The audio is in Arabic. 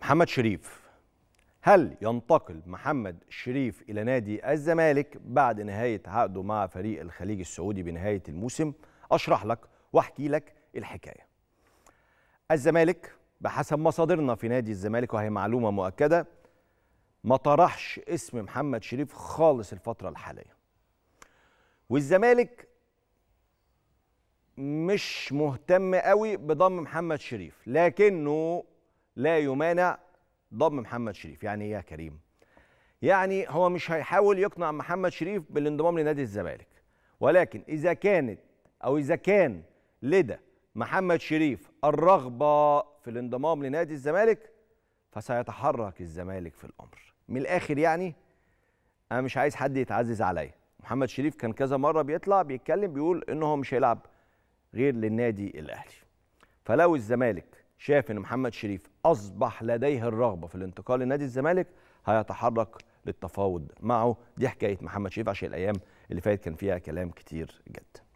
محمد شريف هل ينتقل محمد شريف إلى نادي الزمالك بعد نهاية عقده مع فريق الخليج السعودي بنهاية الموسم؟ أشرح لك وأحكي لك الحكاية الزمالك بحسب مصادرنا في نادي الزمالك وهي معلومة مؤكدة ما طرحش اسم محمد شريف خالص الفترة الحالية والزمالك مش مهتم قوي بضم محمد شريف لكنه لا يمانع ضم محمد شريف يعني ايه يا كريم يعني هو مش هيحاول يقنع محمد شريف بالانضمام لنادي الزمالك ولكن اذا كانت او اذا كان لدى محمد شريف الرغبه في الانضمام لنادي الزمالك فسيتحرك الزمالك في الامر من الاخر يعني انا مش عايز حد يتعزز عليا محمد شريف كان كذا مره بيطلع بيتكلم بيقول ان هو مش هيلعب غير للنادي الاهلي فلو الزمالك شاف ان محمد شريف اصبح لديه الرغبه في الانتقال لنادي الزمالك هيتحرك للتفاوض معه دي حكايه محمد شريف عشان الايام اللي فاتت كان فيها كلام كتير جدا